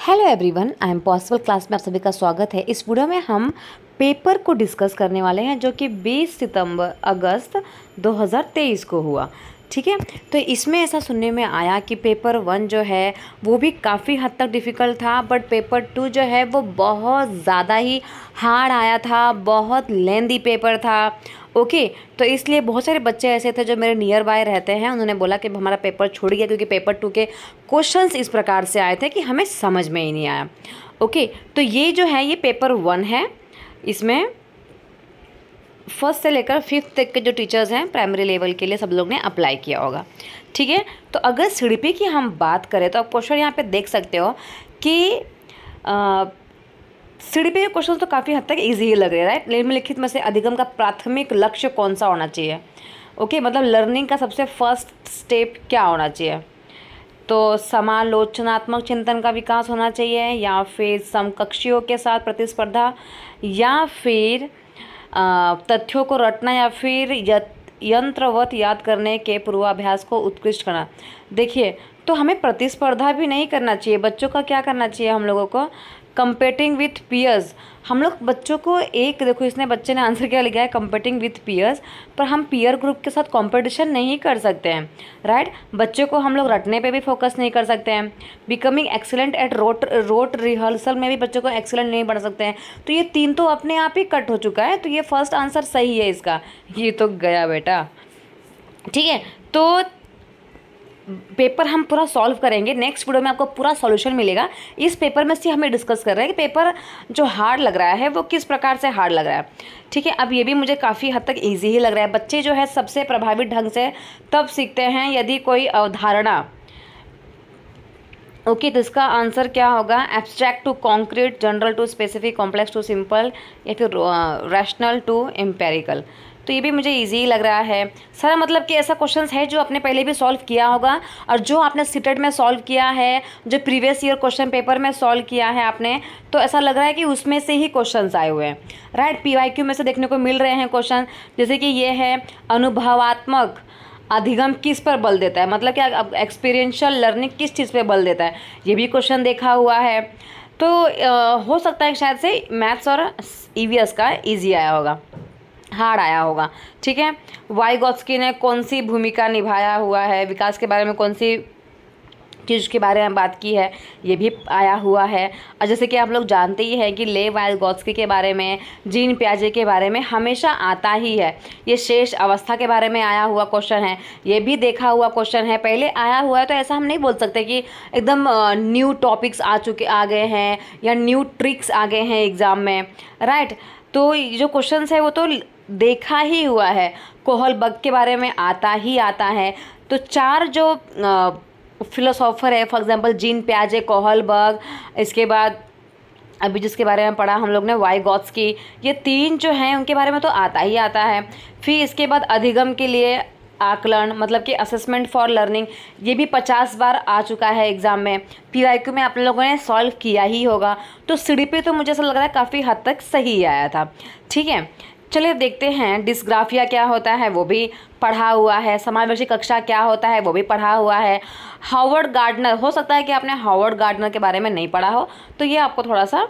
Hello everyone I am possible class में आप सभी का स्वागत है इस वीडियो में हम पेपर को डिस्कस करने वाले हैं जो कि 20 सितंबर अगस्त 2023 को हुआ ठीक है तो इसमें ऐसा सुनने में आया कि पेपर वन जो है वो भी काफ़ी हद तक डिफ़िकल्ट था बट पेपर टू जो है वो बहुत ज़्यादा ही हार्ड आया था बहुत लेंदी पेपर था ओके तो इसलिए बहुत सारे बच्चे ऐसे थे जो मेरे नियर बाय रहते हैं उन्होंने बोला कि हमारा पेपर छोड़ गया क्योंकि पेपर टू के क्वेश्चन इस प्रकार से आए थे कि हमें समझ में ही नहीं आया ओके तो ये जो है ये पेपर वन है इसमें फर्स्ट से लेकर फिफ्थ तक के जो टीचर्स हैं प्राइमरी लेवल के लिए सब लोग ने अप्लाई किया होगा ठीक है तो अगर सीढ़ी की हम बात करें तो आप क्वेश्चन यहाँ पे देख सकते हो कि आ, सीढ़ी पे क्वेश्चन तो काफ़ी हद तक ईजी ही लग रहे राइट निम्नलिखित में से अधिगम का प्राथमिक लक्ष्य कौन सा होना चाहिए ओके मतलब लर्निंग का सबसे फर्स्ट स्टेप क्या होना चाहिए तो समालोचनात्मक चिंतन का विकास होना चाहिए या फिर समकक्षियों के साथ प्रतिस्पर्धा या फिर तथ्यों को रटना या फिर यंत्रवत याद करने के पूर्वाभ्यास को उत्कृष्ट करना देखिए तो हमें प्रतिस्पर्धा भी नहीं करना चाहिए बच्चों का क्या करना चाहिए हम लोगों को कंपेटिंग विथ पीयर्स हम लोग बच्चों को एक देखो इसने बच्चे ने आंसर क्या लिखा है कंपेटिंग विथ पीयर्स पर हम पीयर ग्रुप के साथ कंपटीशन नहीं कर सकते हैं राइट right? बच्चों को हम लोग रटने पे भी फोकस नहीं कर सकते हैं becoming excellent at rote rote rehearsal में भी बच्चों को एक्सीलेंट नहीं बना सकते हैं तो ये तीन तो अपने आप ही कट हो चुका है तो ये फर्स्ट आंसर सही है इसका ये तो गया बेटा ठीक है तो पेपर हम पूरा सॉल्व करेंगे नेक्स्ट वीडियो में आपको पूरा सॉल्यूशन मिलेगा इस पेपर में से हमें डिस्कस कर रहे हैं कि पेपर जो हार्ड लग रहा है वो किस प्रकार से हार्ड लग रहा है ठीक है अब ये भी मुझे काफ़ी हद तक ईजी ही लग रहा है बच्चे जो है सबसे प्रभावित ढंग से तब सीखते हैं यदि कोई अवधारणा ओके okay, तो इसका आंसर क्या होगा abstract to concrete general to specific complex to simple या फिर रैशनल टू एम्पेरिकल तो ये भी मुझे ईजी लग रहा है सारा मतलब कि ऐसा क्वेश्चन है जो आपने पहले भी सॉल्व किया होगा और जो आपने सीटेड में सॉल्व किया है जो प्रीवियस ईयर क्वेश्चन पेपर में सॉल्व किया है आपने तो ऐसा लग रहा है कि उसमें से ही क्वेश्चन आए हुए हैं राइट पी में से देखने को मिल रहे हैं क्वेश्चन जैसे कि ये है अनुभवात्मक अधिगम किस पर बल देता है मतलब कि एक्सपीरियंशियल लर्निंग किस चीज़ पे बल देता है ये भी क्वेश्चन देखा हुआ है तो आ, हो सकता है शायद से मैथ्स और ईवीएस e का इजी आया होगा हार्ड आया होगा ठीक है वाइगोस्की ने कौन सी भूमिका निभाया हुआ है विकास के बारे में कौन सी चीज़ के बारे में बात की है ये भी आया हुआ है और जैसे कि आप लोग जानते ही हैं कि ले वाइलगॉस्की के बारे में जीन प्याजे के बारे में हमेशा आता ही है ये शेष अवस्था के बारे में आया हुआ क्वेश्चन है ये भी देखा हुआ क्वेश्चन है पहले आया हुआ है तो ऐसा हम नहीं बोल सकते कि एकदम न्यू टॉपिक्स आ चुके आ गए हैं या न्यू ट्रिक्स आ गए हैं एग्ज़ाम में राइट तो जो क्वेश्चंस है वो तो देखा ही हुआ है कोहल बग के बारे में आता ही आता है तो चार जो फिलोसॉफर है फॉर एग्ज़ाम्पल जीन प्याजे कोहल बग इसके बाद अभी जिसके बारे में पढ़ा हम लोग ने वाई गॉड्स की ये तीन जो हैं उनके बारे में तो आता ही आता है फिर इसके बाद अधिगम के लिए आकलन मतलब कि असेसमेंट फॉर लर्निंग ये भी पचास बार आ चुका है एग्ज़ाम में पी वाई क्यू में आप लोगों ने सॉल्व किया ही होगा तो सीढ़ी पे तो मुझे ऐसा लग रहा है काफ़ी हद तक सही आया था ठीक है चलिए देखते हैं डिस्ग्राफिया क्या होता है वो भी पढ़ा हुआ है समावेशी कक्षा क्या होता है वो भी पढ़ा हुआ है हावर्ड गार्डनर हो सकता है कि आपने हावर्ड गार्डनर के बारे में नहीं पढ़ा हो तो ये आपको थोड़ा सा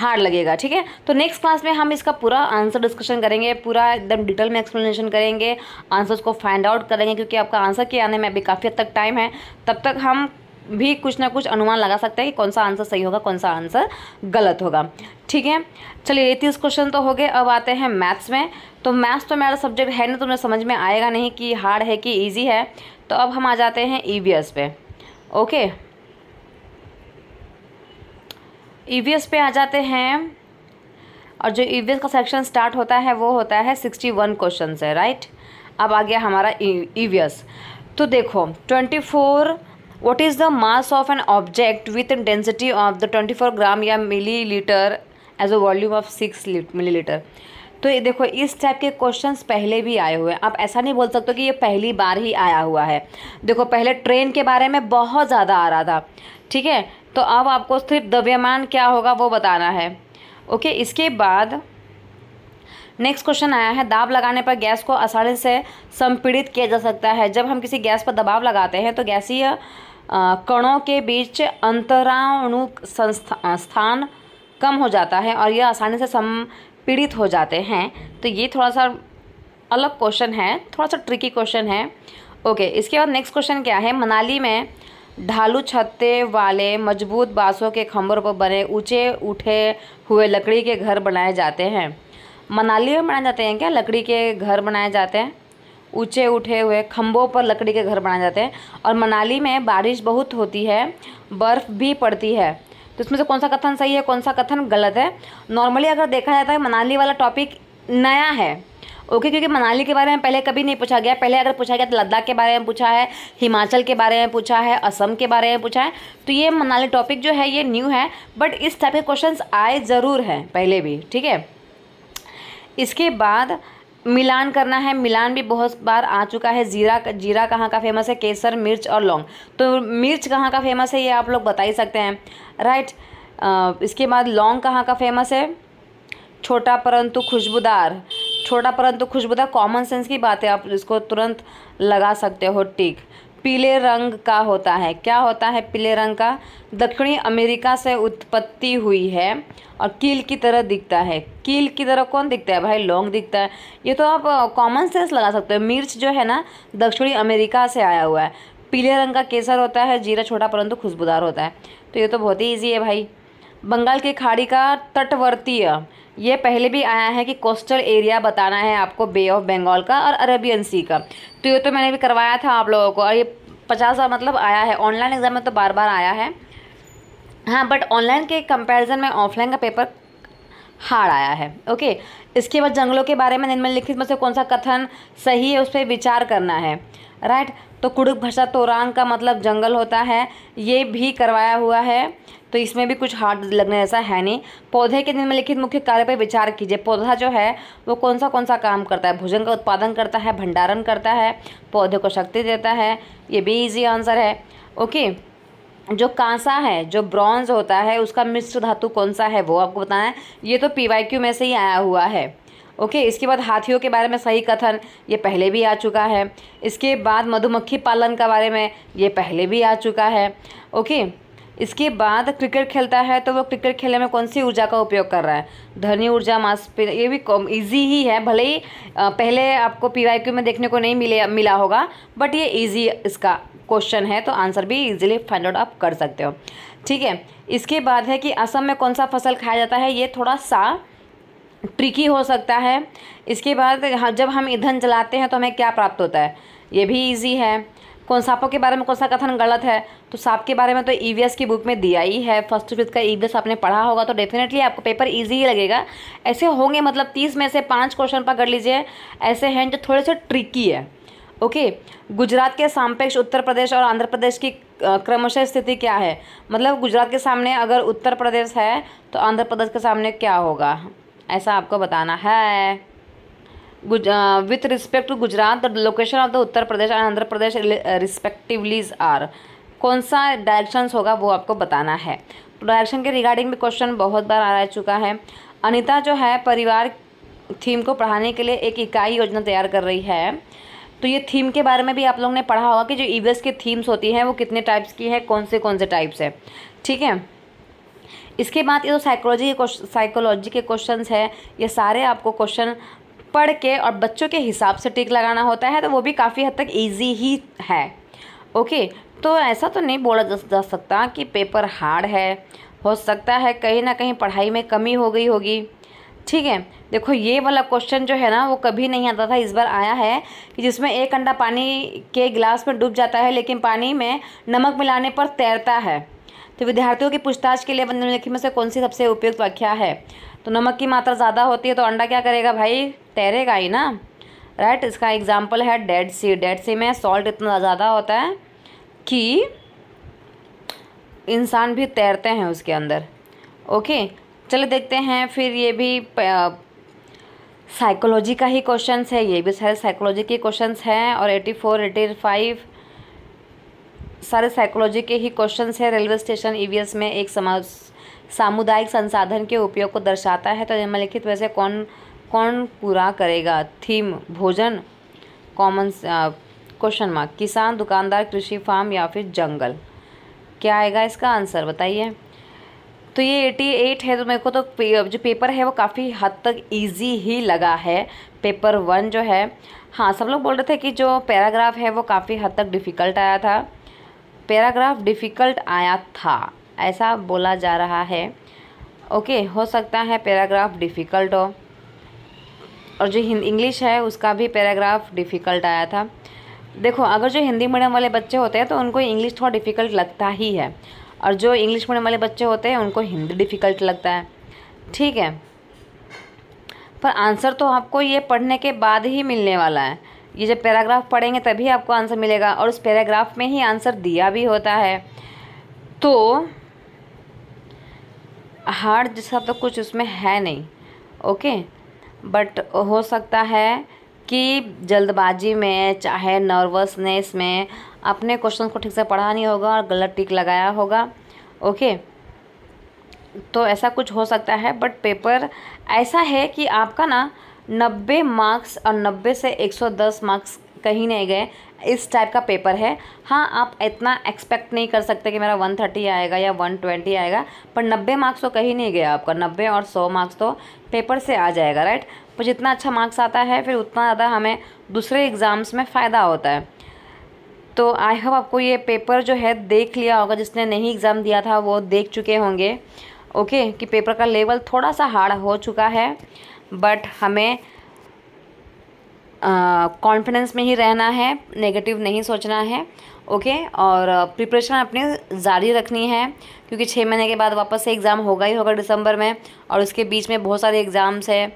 हार्ड लगेगा ठीक है तो नेक्स्ट क्लास में हम इसका पूरा आंसर डिस्कशन करेंगे पूरा एकदम डिटेल में एक्सप्लेनेशन करेंगे आंसर्स को फाइंड आउट करेंगे क्योंकि आपका आंसर के आने में अभी काफ़ी हद तक टाइम है तब तक हम भी कुछ ना कुछ अनुमान लगा सकते हैं कि कौन सा आंसर सही होगा कौन सा आंसर गलत होगा ठीक है चलिए ये तीस क्वेश्चन तो हो गए अब आते हैं मैथ्स में तो मैथ्स तो मेरा सब्जेक्ट है ना तो तुम्हें समझ में आएगा नहीं कि हार्ड है कि ईजी है तो अब हम आ जाते हैं ई पे ओके ई पे आ जाते हैं और जो ई का सेक्शन स्टार्ट होता है वो होता है सिक्सटी वन क्वेश्चन से राइट अब आ गया हमारा ई e-, तो देखो twenty four what is the mass of an object with density of the 24 gram या litre as a volume of six litre तो ये देखो इस टाइप के क्वेश्चन पहले भी आए हुए हैं आप ऐसा नहीं बोल सकते कि ये पहली बार ही आया हुआ है देखो पहले ट्रेन के बारे में बहुत ज़्यादा आ रहा था ठीक है तो अब आपको सिर्फ द्रव्यमान क्या होगा वो बताना है ओके इसके बाद नेक्स्ट क्वेश्चन आया है दाब लगाने पर गैस को आसानी से संपीड़ित किया जा सकता है जब हम किसी गैस पर दबाव लगाते हैं तो गैसीय कणों के बीच अंतराणु स्थान कम हो जाता है और यह आसानी से संपीड़ित हो जाते हैं तो ये थोड़ा सा अलग क्वेश्चन है थोड़ा सा ट्रिकी क्वेश्चन है ओके इसके बाद नेक्स्ट क्वेश्चन क्या है मनाली में ढालू छत्ते वाले मजबूत बाँसों के खम्भों पर बने ऊंचे उठे हुए लकड़ी के घर बनाए जाते हैं मनाली में बनाए जाते हैं क्या लकड़ी के घर बनाए जाते हैं ऊँचे उठे हुए खम्भों पर लकड़ी के घर बनाए जाते हैं और मनाली में बारिश बहुत होती है बर्फ़ भी पड़ती है तो इसमें से कौन सा कथन सही है कौन सा कथन गलत है नॉर्मली अगर देखा जाता है मनाली वाला टॉपिक नया है ओके क्योंकि मनाली के बारे में पहले कभी नहीं पूछा गया पहले अगर पूछा गया तो लद्दाख के बारे में पूछा है हिमाचल के बारे में पूछा है असम के बारे में पूछा है तो ये मनाली टॉपिक जो है ये न्यू है बट इस टाइप के क्वेश्चन आए ज़रूर हैं पहले भी ठीक है इसके बाद मिलान करना है मिलान भी बहुत बार आ चुका है जीरा जीरा कहाँ का फेमस है केसर मिर्च और लौंग तो मिर्च कहाँ का फेमस है ये आप लोग बता ही सकते हैं राइट इसके बाद लौंग कहाँ का फेमस है छोटा परंतु खुशबूदार छोटा परंतु खुशबूदार कॉमन सेंस की बात है आप इसको तुरंत लगा सकते हो टिक पीले रंग का होता है क्या होता है पीले रंग का दक्षिणी अमेरिका से उत्पत्ति हुई है और कील की तरह दिखता है कील की तरह कौन दिखता है भाई लौंग दिखता है ये तो आप कॉमन सेंस लगा सकते हो मिर्च जो है ना दक्षिणी अमेरिका से आया हुआ है पीले रंग का केसर होता है जीरा छोटा परंतु खुशबूदार होता है तो ये तो बहुत ही ईजी है भाई बंगाल की खाड़ी का तटवर्तीय ये पहले भी आया है कि कोस्टल एरिया बताना है आपको बे ऑफ बंगाल का और अरेबियन सी का तो ये तो मैंने भी करवाया था आप लोगों को और ये पचास बार मतलब आया है ऑनलाइन एग्ज़ाम में तो बार बार आया है हाँ बट ऑनलाइन के कंपैरिजन में ऑफलाइन का पेपर हार आया है ओके इसके बाद जंगलों के बारे में निम्नलिखित में से कौन सा कथन सही है उस पर विचार करना है राइट तो कुड़ुक भाषा तोरांग का मतलब जंगल होता है ये भी करवाया हुआ है तो इसमें भी कुछ हार्ड लगने ऐसा है नहीं पौधे के निम्नलिखित मुख्य कार्य पर विचार कीजिए पौधा जो है वो कौन सा कौन सा काम करता है भोजन का उत्पादन करता है भंडारण करता है पौधे को शक्ति देता है ये भी ईजी आंसर है ओके जो कांसा है जो ब्रॉन्ज होता है उसका मिश्र धातु कौन सा है वो आपको बताएं ये तो पी में से ही आया हुआ है ओके इसके बाद हाथियों के बारे में सही कथन ये पहले भी आ चुका है इसके बाद मधुमक्खी पालन के बारे में ये पहले भी आ चुका है ओके इसके बाद क्रिकेट खेलता है तो वो क्रिकेट खेलने में कौन सी ऊर्जा का उपयोग कर रहा है धनी ऊर्जा मांसपे ये भी ईजी ही है भले ही पहले आपको पी में देखने को नहीं मिले मिला होगा बट ये ईजी इसका क्वेश्चन है तो आंसर भी इजीली फाइंड आउट आप कर सकते हो ठीक है इसके बाद है कि असम में कौन सा फसल खाया जाता है ये थोड़ा सा ट्रिकी हो सकता है इसके बाद हाँ, जब हम ईंधन जलाते हैं तो हमें क्या प्राप्त होता है ये भी ईजी है कौन सांपों के बारे में कौन सा कथन गलत है तो सांप के बारे में तो ई e की बुक में दिया ही है फर्स्ट टू फिफ्थ का ई e आपने पढ़ा होगा तो डेफिनेटली आपको पेपर ईजी ही लगेगा ऐसे होंगे मतलब तीस में से पाँच क्वेश्चन पकड़ लीजिए ऐसे हैं जो थोड़े से ट्रिकी है ओके okay. गुजरात के सापेक्ष उत्तर प्रदेश और आंध्र प्रदेश की क्रमशः स्थिति क्या है मतलब गुजरात के सामने अगर उत्तर प्रदेश है तो आंध्र प्रदेश के सामने क्या होगा ऐसा आपको बताना है with respect to Gujarat the location of the Uttar Pradesh and Andhra Pradesh respectively are कौन सा डायरेक्शंस होगा वो आपको बताना है तो डायरेक्शन के रिगार्डिंग भी क्वेश्चन बहुत बार आ रह चुका है अनिता जो है परिवार थीम को पढ़ाने के लिए एक इकाई योजना तैयार कर रही है तो ये थीम के बारे में भी आप लोगों ने पढ़ा होगा कि जो ईवीएस के थीम्स होती हैं वो कितने टाइप्स की हैं कौन से कौन से टाइप्स है ठीक है इसके बाद ये जो साइकोलॉजी के साइकोलॉजी के क्वेश्चन है ये सारे आपको क्वेश्चन पढ़ के और बच्चों के हिसाब से टिक लगाना होता है तो वो भी काफ़ी हद तक ईजी ही है ओके तो ऐसा तो नहीं बोला जा सकता कि पेपर हार्ड है हो सकता है कहीं ना कहीं पढ़ाई में कमी हो गई होगी ठीक है देखो ये वाला क्वेश्चन जो है ना वो कभी नहीं आता था इस बार आया है कि जिसमें एक अंडा पानी के गिलास में डूब जाता है लेकिन पानी में नमक मिलाने पर तैरता है तो विद्यार्थियों की पूछताछ के लिए निम्नलिखित में से कौन सी सबसे उपयुक्त व्याख्या है तो नमक की मात्रा ज़्यादा होती है तो अंडा क्या करेगा भाई तैरेगा ही ना राइट इसका एग्जाम्पल है डेड सी डेड सी में सॉल्ट इतना ज़्यादा होता है कि इंसान भी तैरते हैं उसके अंदर ओके चलो देखते हैं फिर ये भी साइकोलॉजी का ही क्वेश्चंस है ये भी सारे साइकोलॉजी के क्वेश्चंस हैं और एटी फोर एटी फाइव सारे साइकोलॉजी के ही क्वेश्चंस हैं रेलवे स्टेशन ईवीएस में एक समाज सामुदायिक संसाधन के उपयोग को दर्शाता है तो निम्नलिखित में से कौन कौन पूरा करेगा थीम भोजन कॉमन क्वेश्चन मार्क किसान दुकानदार कृषि फार्म या फिर जंगल क्या आएगा इसका आंसर बताइए तो ये एटी एट है तो मेरे को तो पे, जो पेपर है वो काफ़ी हद तक इजी ही लगा है पेपर वन जो है हाँ सब लोग बोल रहे थे कि जो पैराग्राफ है वो काफ़ी हद तक डिफ़िकल्ट आया था पैराग्राफ डिफ़िकल्ट आया था ऐसा बोला जा रहा है ओके हो सकता है पैराग्राफ डिफ़िकल्ट हो और जो इंग्लिश है उसका भी पैराग्राफ डिफ़िकल्ट आया था देखो अगर जो हिंदी मीडियम वाले बच्चे होते हैं तो उनको इंग्लिश थोड़ा डिफ़िकल्ट लगता ही है और जो इंग्लिश मीडियम वाले बच्चे होते हैं उनको हिंदी डिफ़िकल्ट लगता है ठीक है पर आंसर तो आपको ये पढ़ने के बाद ही मिलने वाला है ये जब पैराग्राफ पढ़ेंगे तभी आपको आंसर मिलेगा और उस पैराग्राफ में ही आंसर दिया भी होता है तो हार्ड जैसा तो कुछ उसमें है नहीं ओके बट हो सकता है कि जल्दबाजी में चाहे नर्वसनेस में अपने क्वेश्चन को ठीक से पढ़ा नहीं होगा और गलत टिक लगाया होगा ओके तो ऐसा कुछ हो सकता है बट पेपर ऐसा है कि आपका ना नब्बे मार्क्स और नब्बे से एक सौ दस मार्क्स कहीं नहीं गए इस टाइप का पेपर है हाँ आप इतना एक्सपेक्ट नहीं कर सकते कि मेरा 130 आएगा या 120 आएगा पर 90 मार्क्स तो कहीं नहीं गया आपका 90 और 100 मार्क्स तो पेपर से आ जाएगा राइट पर जितना अच्छा मार्क्स आता है फिर उतना ज़्यादा हमें दूसरे एग्ज़ाम्स में फ़ायदा होता है तो आई होप आपको ये पेपर जो है देख लिया होगा जिसने नहीं एग्ज़ाम दिया था वो देख चुके होंगे ओके कि पेपर का लेवल थोड़ा सा हार्ड हो चुका है बट हमें कॉन्फिडेंस में ही रहना है नेगेटिव नहीं सोचना है ओके और प्रिपरेशन अपनी जारी रखनी है क्योंकि छः महीने के बाद वापस से एग्ज़ाम होगा ही होगा दिसंबर में और उसके बीच में बहुत सारे एग्ज़ाम्स है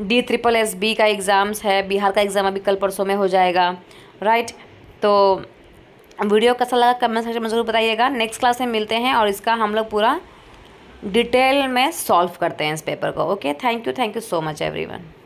डी ट्रिपल एस बी का एग्ज़ाम्स है बिहार का एग्ज़ाम अभी कल परसों में हो जाएगा राइट तो वीडियो कैसा लगा कमेंट सेक्शन में ज़रूर बताइएगा नेक्स्ट क्लास में मिलते हैं और इसका हम लोग पूरा डिटेल में सॉल्व करते हैं इस पेपर को okay thank you thank you so much everyone